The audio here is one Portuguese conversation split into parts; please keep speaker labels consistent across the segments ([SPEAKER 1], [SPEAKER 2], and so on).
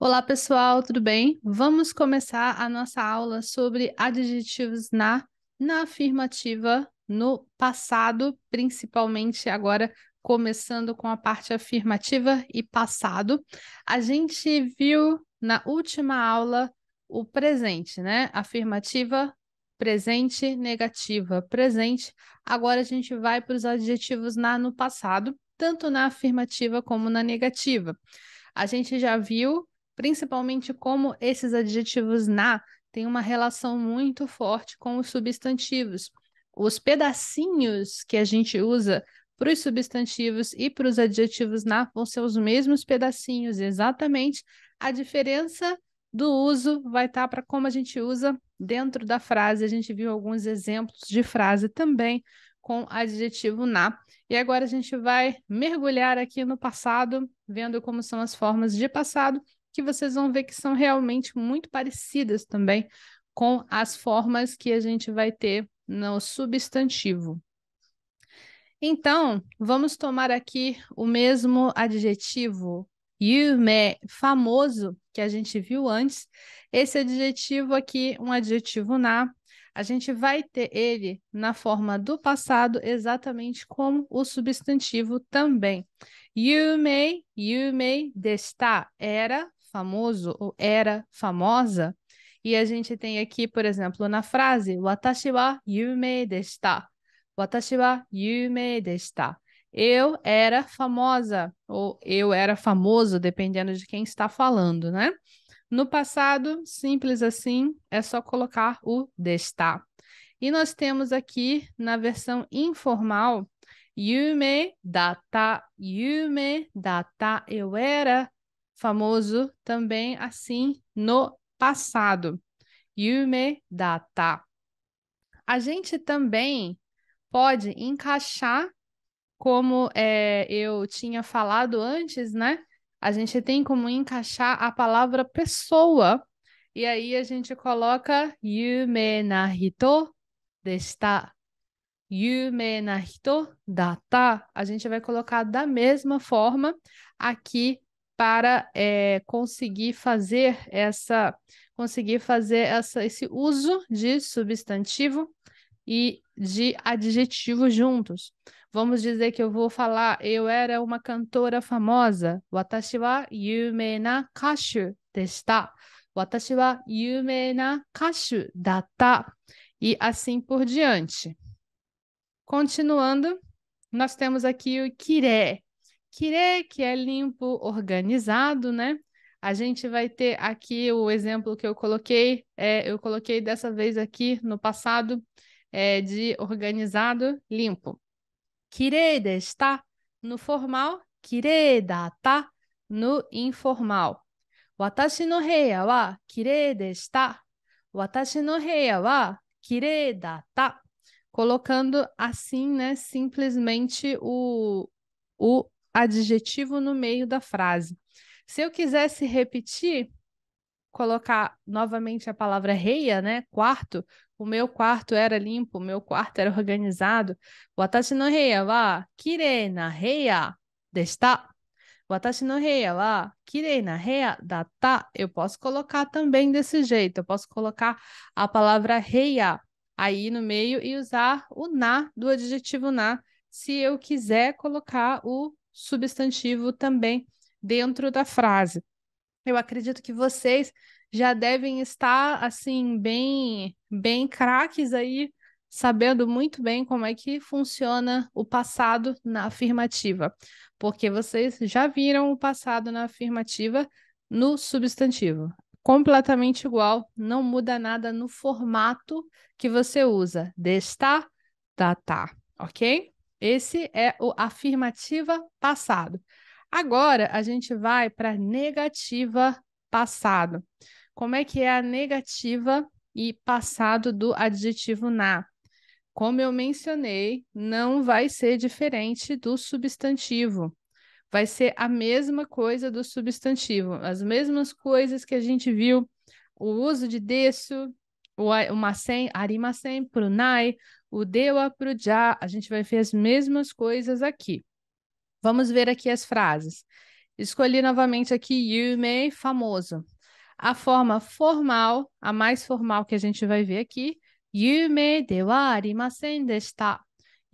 [SPEAKER 1] Olá, pessoal, tudo bem? Vamos começar a nossa aula sobre adjetivos na, na afirmativa no passado, principalmente agora começando com a parte afirmativa e passado. A gente viu na última aula o presente, né? Afirmativa, presente, negativa, presente. Agora a gente vai para os adjetivos na no passado, tanto na afirmativa como na negativa. A gente já viu principalmente como esses adjetivos na têm uma relação muito forte com os substantivos. Os pedacinhos que a gente usa para os substantivos e para os adjetivos na vão ser os mesmos pedacinhos, exatamente. A diferença do uso vai estar tá para como a gente usa dentro da frase. A gente viu alguns exemplos de frase também com adjetivo na. E agora a gente vai mergulhar aqui no passado, vendo como são as formas de passado que vocês vão ver que são realmente muito parecidas também com as formas que a gente vai ter no substantivo. Então, vamos tomar aqui o mesmo adjetivo yume, famoso, que a gente viu antes. Esse adjetivo aqui, um adjetivo na, a gente vai ter ele na forma do passado, exatamente como o substantivo também. Yume, yume desta, era, famoso ou era famosa. E a gente tem aqui, por exemplo, na frase Watashi wa yumei deshita. Watashi wa yumei deshita. Eu era famosa ou eu era famoso, dependendo de quem está falando, né? No passado, simples assim, é só colocar o deshita. E nós temos aqui na versão informal Yume data, yume data, eu era famoso também assim no passado. Yume data. A gente também pode encaixar, como é, eu tinha falado antes, né? A gente tem como encaixar a palavra pessoa. E aí a gente coloca yume Nahito desta. Yume Nahito hito data. A gente vai colocar da mesma forma aqui para é, conseguir fazer essa conseguir fazer essa, esse uso de substantivo e de adjetivo juntos. Vamos dizer que eu vou falar eu era uma cantora famosa. Watashi wa yume na kashu deshita. Watashi wa yume na kashu data. E assim por diante. Continuando, nós temos aqui o kire, Kire, que é limpo, organizado, né? A gente vai ter aqui o exemplo que eu coloquei, é, eu coloquei dessa vez aqui no passado, é, de organizado, limpo. Kirei está no formal, kirei tá? no informal. Watashi no heia wa kirei tá? Watashi no heia wa kirei tá? Colocando assim, né, simplesmente o, o adjetivo no meio da frase. Se eu quisesse repetir, colocar novamente a palavra reia, né? Quarto, o meu quarto era limpo, o meu quarto era organizado. Watashi no reia wa kirei na reia deshita. Watashi no reia wa kirei na reia datta. Eu posso colocar também desse jeito. Eu posso colocar a palavra reia aí no meio e usar o na do adjetivo na se eu quiser colocar o substantivo também dentro da frase. Eu acredito que vocês já devem estar assim bem bem craques aí, sabendo muito bem como é que funciona o passado na afirmativa, porque vocês já viram o passado na afirmativa no substantivo. Completamente igual, não muda nada no formato que você usa. desta, estar, da tá, ok? Esse é o afirmativa passado. Agora a gente vai para negativa passado. Como é que é a negativa e passado do adjetivo na? Como eu mencionei, não vai ser diferente do substantivo. Vai ser a mesma coisa do substantivo, as mesmas coisas que a gente viu, o uso de desço, o macem, arimacem, prunai, o Dewa já, a gente vai ver as mesmas coisas aqui. Vamos ver aqui as frases. Escolhi novamente aqui may, famoso. A forma formal, a mais formal que a gente vai ver aqui, Yume dewa arimasen deshita.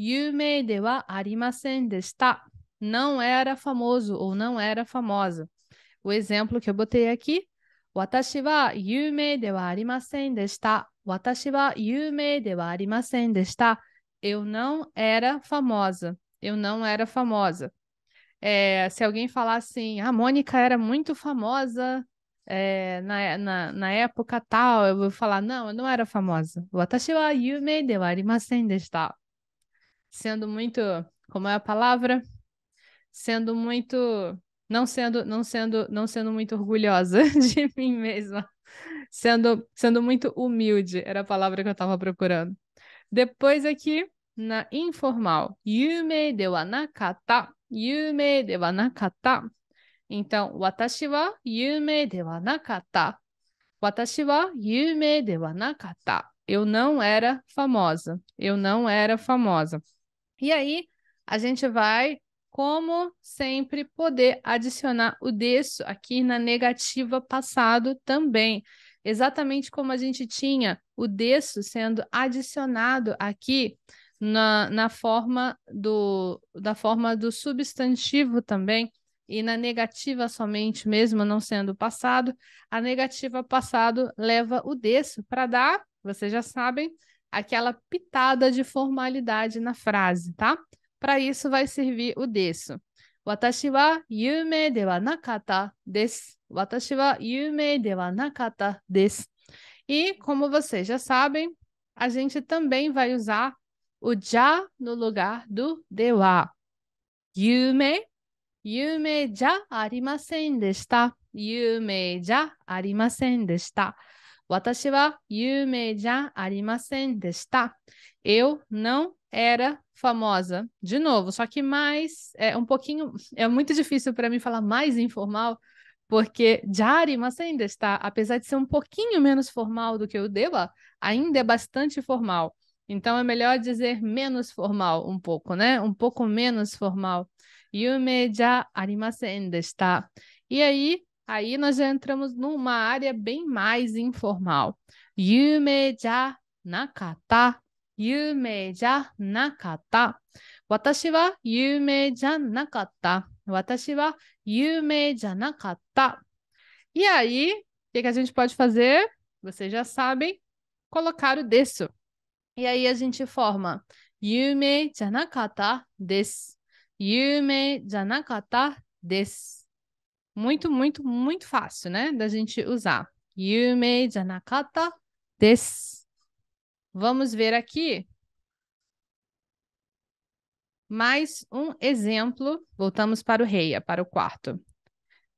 [SPEAKER 1] Yume dewa arimasen deshita. Não era famoso ou não era famosa. O exemplo que eu botei aqui, Watashi wa yume dewa arimasen deshita. 私は有名ではありませんでした。Eu não era famosa. Eu não era famosa. É, se alguém falar assim, a ah, Mônica era muito famosa é, na, na, na, época tal, eu vou falar, não, eu não era famosa. Watashi wa yume de wa arimasen deshita. Sendo muito, como é a palavra? Sendo muito, não sendo, não sendo, não sendo muito orgulhosa de mim mesma sendo, sendo muito humilde, era a palavra que eu estava procurando. Depois aqui, na informal, yume de wa nakata, yume de wa nakata. Então, watashi wa yume de wa nakata. Watashi wa yume de wa nakata. Eu não era famosa. Eu não era famosa. E aí, a gente vai, como sempre, poder adicionar o desu aqui na negativa passado também exatamente como a gente tinha o desço sendo adicionado aqui na, na forma do, da forma do substantivo também, e na negativa somente, mesmo não sendo passado, a negativa passado leva o desço para dar, vocês já sabem, aquela pitada de formalidade na frase, tá? Para isso vai servir o desço Watashi wa yume de wa nakata desu. E como vocês já sabem, a gente também vai usar o já no lugar do dewa. Yume, yume ja arimasen deshita. Yume ja arimasen deshita. Watashi wa yume ja arimasen deshita. Eu não era famosa. De novo, só que mais, é um pouquinho, é muito difícil para mim falar mais informal, porque Jarimas ainda está, apesar de ser um pouquinho menos formal do que o Deva, ainda é bastante formal. Então é melhor dizer menos formal um pouco, né? Um pouco menos formal. Yume ja arimasen está. E aí, aí nós já entramos numa área bem mais informal. Yume ja nakata. Yume ja nakata. Watashi wa yume ja nakata. Watashi wa Yume janakata. E aí, o que, que a gente pode fazer? Vocês já sabem, colocar o desu. E aí a gente forma Yume janakata des. Yume janakata des. Muito, muito, muito fácil, né? Da gente usar. Yume janakata des. Vamos ver aqui mais um exemplo, voltamos para o reia, para o quarto.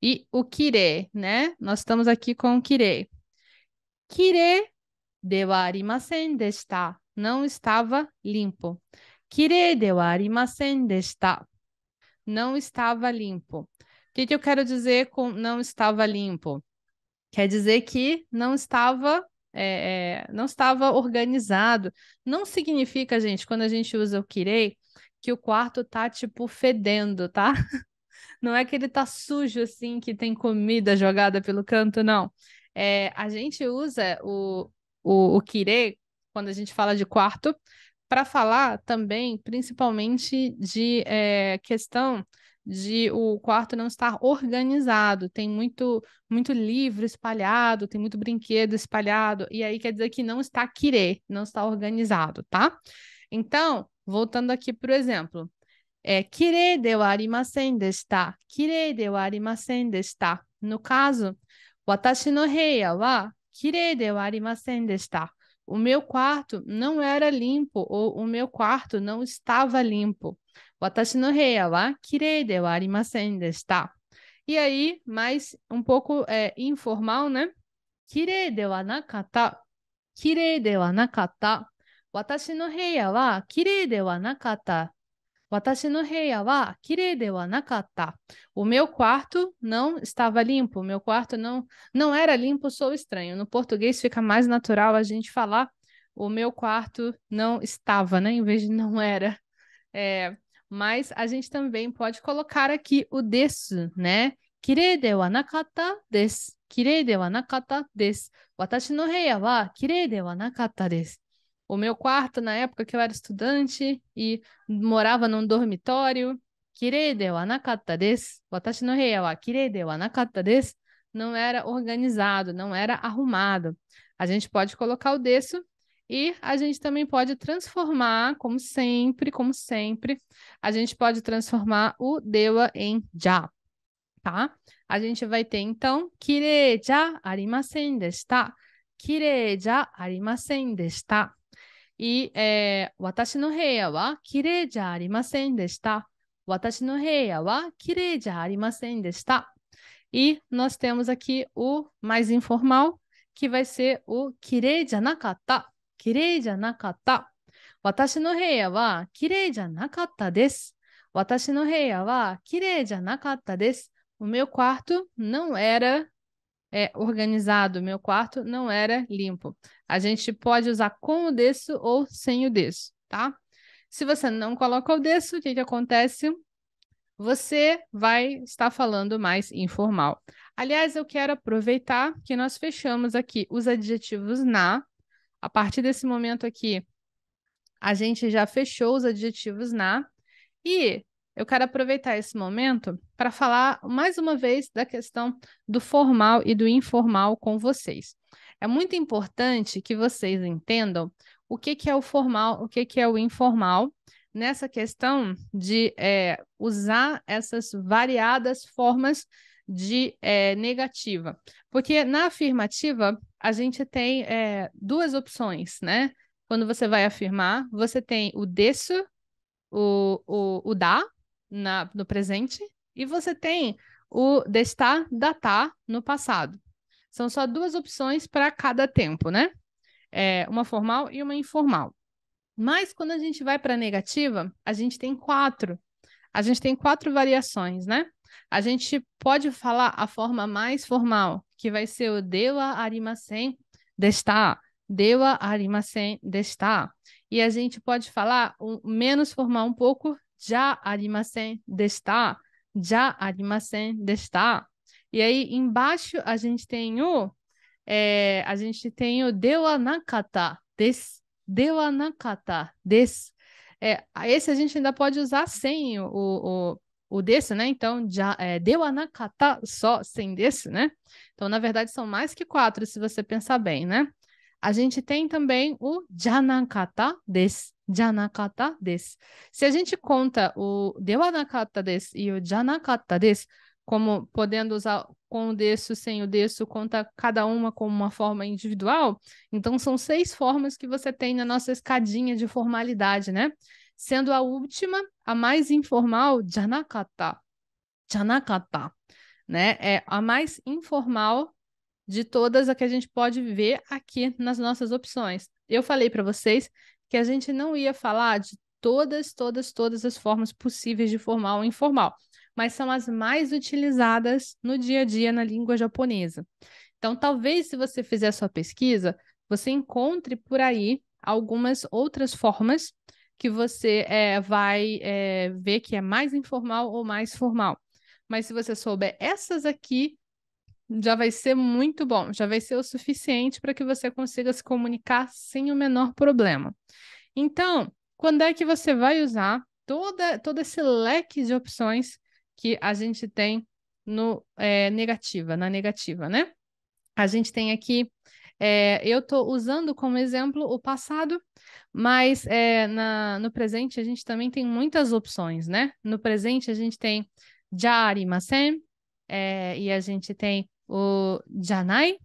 [SPEAKER 1] E o kire, né? Nós estamos aqui com o kire. Kire deu wa arimasen deshita. Não estava limpo. Kire deu arimasen deshita. Não estava limpo. O que, que eu quero dizer com não estava limpo? Quer dizer que não estava é, é não estava organizado. Não significa, gente, quando a gente usa o kirei, que o quarto tá, tipo, fedendo, tá? Não é que ele tá sujo, assim, que tem comida jogada pelo canto, não. É, a gente usa o, o, o kire, quando a gente fala de quarto, para falar também, principalmente, de é, questão de o quarto não estar organizado, tem muito muito livro espalhado, tem muito brinquedo espalhado, e aí quer dizer que não está querer, não está organizado, tá? Então, Voltando aqui para o exemplo. É, kirei de arimasen deshita. Kirei de arimasen deshita. No caso, watashi no heia wa kirei de arimasen deshita. O meu quarto não era limpo ou o meu quarto não estava limpo. Watashi no heia wa kirei de arimasen deshita. E aí, mais um pouco é, informal, né? Kirei de wa nakata. Kirei de wa nakata. 私の部屋は綺麗ではなかった。私の部屋は綺麗ではなかった。O meu quarto não estava limpo. O meu quarto não, não era limpo, sou estranho. No português fica mais natural a gente falar o meu quarto não estava, né? Em vez de não era. É, mas a gente também pode colocar aqui o desu, né? Kirei de wa nakata desu. Kirei de wa nakata desu. Watashi no heia wa kire de wa nakata desu o meu quarto na época que eu era estudante e morava num dormitório. Kirei kirei Não era organizado, não era arrumado. A gente pode colocar o desu e a gente também pode transformar, como sempre, como sempre, a gente pode transformar o dewa em ja, tá? A gente vai ter então kirei ja arimasen deshita. Tá? Kirei ja arimasen deshita. Tá? いえー、私の部屋はきれいじゃありませんでした。私の部屋はきれいじゃありませんでした。E nós temos aqui o mais informal, que vai ser o kirei janakata. Kirei janakata. Watashi no heia wa kirei janakata desu. Watashi no heia wa kirei janakata desu. O meu quarto não era é, organizado, meu quarto não era limpo. A gente pode usar com o desço ou sem o desço, tá? Se você não coloca o desço, o que, que acontece? Você vai estar falando mais informal. Aliás, eu quero aproveitar que nós fechamos aqui os adjetivos na. A partir desse momento aqui, a gente já fechou os adjetivos na. E eu quero aproveitar esse momento para falar mais uma vez da questão do formal e do informal com vocês. É muito importante que vocês entendam o que, que é o formal, o que, que é o informal, nessa questão de é, usar essas variadas formas de é, negativa. Porque na afirmativa, a gente tem é, duas opções, né? Quando você vai afirmar, você tem o desse, o, o, o dá na, no presente e você tem o destar, datar no passado. São só duas opções para cada tempo, né? É, uma formal e uma informal. Mas quando a gente vai para negativa, a gente tem quatro. A gente tem quatro variações, né? A gente pode falar a forma mais formal, que vai ser o dewa arimasen destar, dewa arimasen destar. E a gente pode falar o menos formal um pouco, já e aí embaixo a gente tem o é, a gente tem o dewa nakata des. Dewa nakata des. É, esse a gente ainda pode usar sem o, o, o desse, né? Então, já, é, deu anakata só sem desse, né? Então, na verdade, são mais que quatro, se você pensar bem, né? a gente tem também o janakata des. Janakata des. Se a gente conta o dewanakata des e o janakata des, como podendo usar com o desso, sem o desso, conta cada uma como uma forma individual, então são seis formas que você tem na nossa escadinha de formalidade, né? Sendo a última, a mais informal, janakata. Janakata, né? É a mais informal de todas a que a gente pode ver aqui nas nossas opções. Eu falei para vocês que a gente não ia falar de todas, todas, todas as formas possíveis de formal ou informal, mas são as mais utilizadas no dia a dia na língua japonesa. Então, talvez se você fizer a sua pesquisa, você encontre por aí algumas outras formas que você é, vai é, ver que é mais informal ou mais formal. Mas se você souber essas aqui, já vai ser muito bom, já vai ser o suficiente para que você consiga se comunicar sem o menor problema. Então, quando é que você vai usar toda, todo esse leque de opções que a gente tem no é, negativa, na negativa, né? A gente tem aqui, é, eu estou usando como exemplo o passado, mas é, na, no presente a gente também tem muitas opções, né? No presente a gente tem jarimasen, é, e a gente tem o janai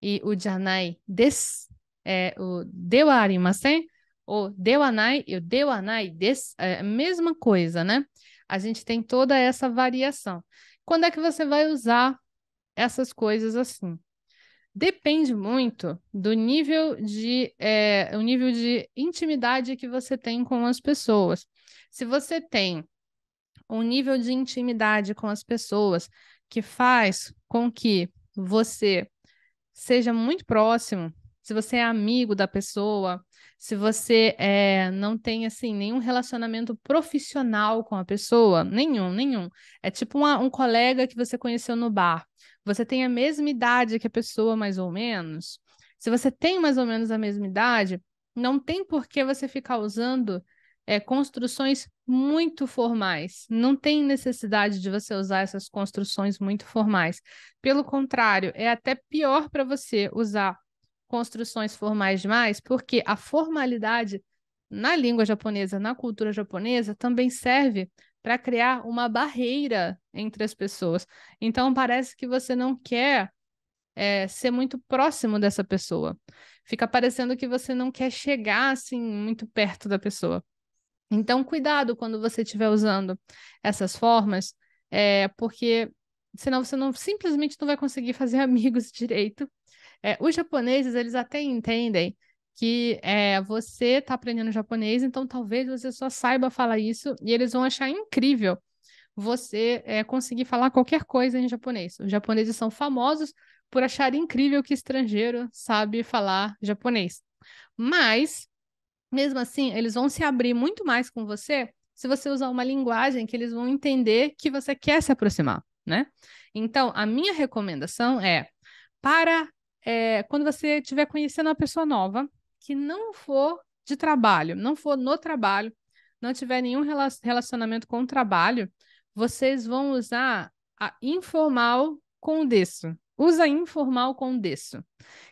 [SPEAKER 1] e o janai des é o dewa arimasen, o dewanai e o dewanai des, é a mesma coisa, né? A gente tem toda essa variação. Quando é que você vai usar essas coisas assim? Depende muito do nível de, é, o nível de intimidade que você tem com as pessoas. Se você tem um nível de intimidade com as pessoas que faz com que você seja muito próximo, se você é amigo da pessoa, se você é, não tem assim nenhum relacionamento profissional com a pessoa, nenhum, nenhum. É tipo uma, um colega que você conheceu no bar. Você tem a mesma idade que a pessoa, mais ou menos. Se você tem mais ou menos a mesma idade, não tem por que você ficar usando é, construções muito formais. Não tem necessidade de você usar essas construções muito formais. Pelo contrário, é até pior para você usar construções formais demais, porque a formalidade na língua japonesa, na cultura japonesa, também serve para criar uma barreira entre as pessoas. Então, parece que você não quer é, ser muito próximo dessa pessoa. Fica parecendo que você não quer chegar assim muito perto da pessoa. Então, cuidado quando você estiver usando essas formas, é, porque senão você não simplesmente não vai conseguir fazer amigos direito. É, os japoneses, eles até entendem que é, você está aprendendo japonês, então talvez você só saiba falar isso e eles vão achar incrível você é, conseguir falar qualquer coisa em japonês. Os japoneses são famosos por achar incrível que estrangeiro sabe falar japonês. Mas mesmo assim, eles vão se abrir muito mais com você se você usar uma linguagem que eles vão entender que você quer se aproximar, né? Então, a minha recomendação é para é, quando você estiver conhecendo uma pessoa nova que não for de trabalho, não for no trabalho, não tiver nenhum relacionamento com o trabalho, vocês vão usar a informal com o desso. Usa informal com o desso,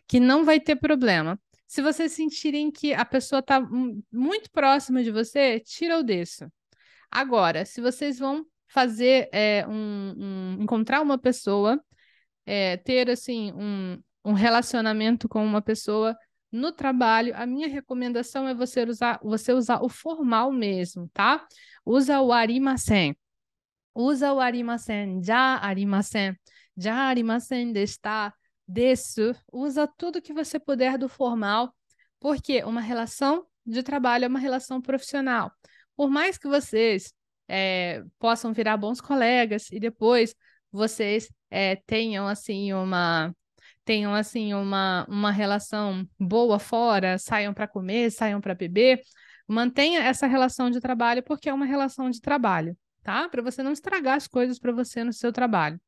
[SPEAKER 1] que não vai ter problema. Se vocês sentirem que a pessoa está muito próxima de você, tira o desço. Agora, se vocês vão fazer é, um, um, encontrar uma pessoa, é, ter assim um, um relacionamento com uma pessoa no trabalho, a minha recomendação é você usar, você usar o formal mesmo, tá? Usa o arimasen. Usa o arimasen, já arimasen, já arimasen de desse usa tudo que você puder do formal, porque uma relação de trabalho é uma relação profissional. Por mais que vocês é, possam virar bons colegas e depois vocês é, tenham assim uma tenham assim uma, uma relação boa fora, saiam para comer, saiam para beber, mantenha essa relação de trabalho porque é uma relação de trabalho, tá? Para você não estragar as coisas para você no seu trabalho.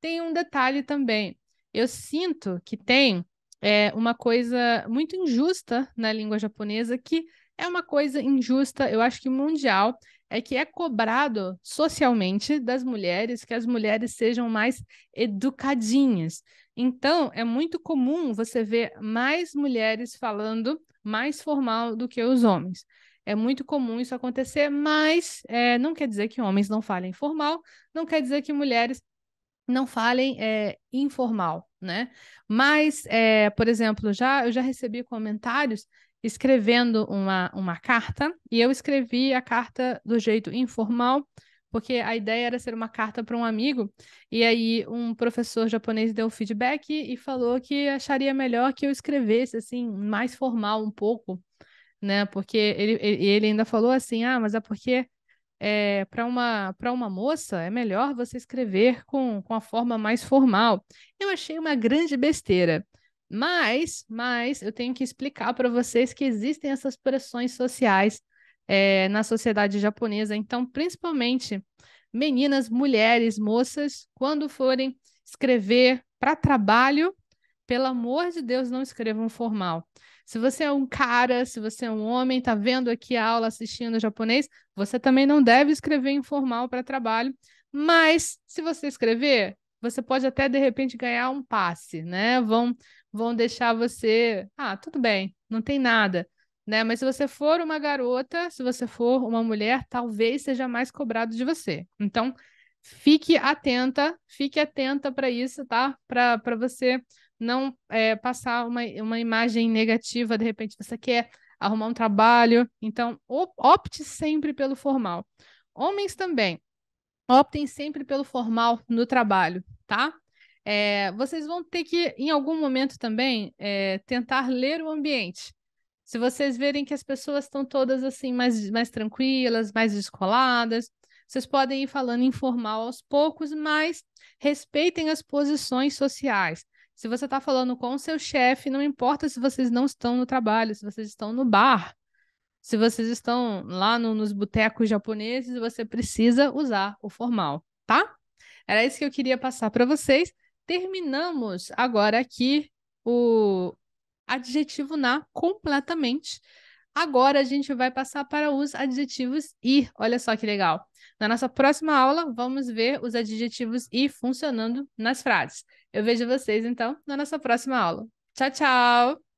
[SPEAKER 1] Tem um detalhe também, eu sinto que tem é, uma coisa muito injusta na língua japonesa, que é uma coisa injusta, eu acho que mundial, é que é cobrado socialmente das mulheres que as mulheres sejam mais educadinhas. Então, é muito comum você ver mais mulheres falando mais formal do que os homens. É muito comum isso acontecer, mas é, não quer dizer que homens não falem formal, não quer dizer que mulheres não falem é, informal, né? Mas, é, por exemplo, já eu já recebi comentários escrevendo uma, uma carta e eu escrevi a carta do jeito informal porque a ideia era ser uma carta para um amigo, e aí um professor japonês deu feedback e falou que acharia melhor que eu escrevesse assim, mais formal um pouco, né? Porque ele, ele ainda falou assim: "Ah, mas é porque é, eh, para uma, para uma moça, é melhor você escrever com, com a forma mais formal. Eu achei uma grande besteira. Mas, mas eu tenho que explicar para vocês que existem essas pressões sociais é, na sociedade japonesa. Então, principalmente meninas, mulheres, moças, quando forem escrever para trabalho, pelo amor de Deus, não escrevam formal. Se você é um cara, se você é um homem, está vendo aqui a aula assistindo japonês, você também não deve escrever informal para trabalho. Mas se você escrever, você pode até de repente ganhar um passe, né? Vão, vão deixar você. Ah, tudo bem, não tem nada. Né? Mas se você for uma garota, se você for uma mulher, talvez seja mais cobrado de você. Então, fique atenta, fique atenta para isso, tá? Para você não é, passar uma, uma imagem negativa, de repente você quer arrumar um trabalho, então opte sempre pelo formal. Homens também, optem sempre pelo formal no trabalho, tá? É, vocês vão ter que, em algum momento também, é, tentar ler o ambiente. Se vocês verem que as pessoas estão todas assim, mais, mais tranquilas, mais descoladas, vocês podem ir falando informal aos poucos, mas respeitem as posições sociais. Se você está falando com o seu chefe, não importa se vocês não estão no trabalho, se vocês estão no bar, se vocês estão lá no, nos botecos japoneses, você precisa usar o formal, tá? Era isso que eu queria passar para vocês. Terminamos agora aqui o adjetivo na completamente. Agora a gente vai passar para os adjetivos e. Olha só que legal. Na nossa próxima aula, vamos ver os adjetivos e funcionando nas frases. Eu vejo vocês, então, na nossa próxima aula. Tchau, tchau!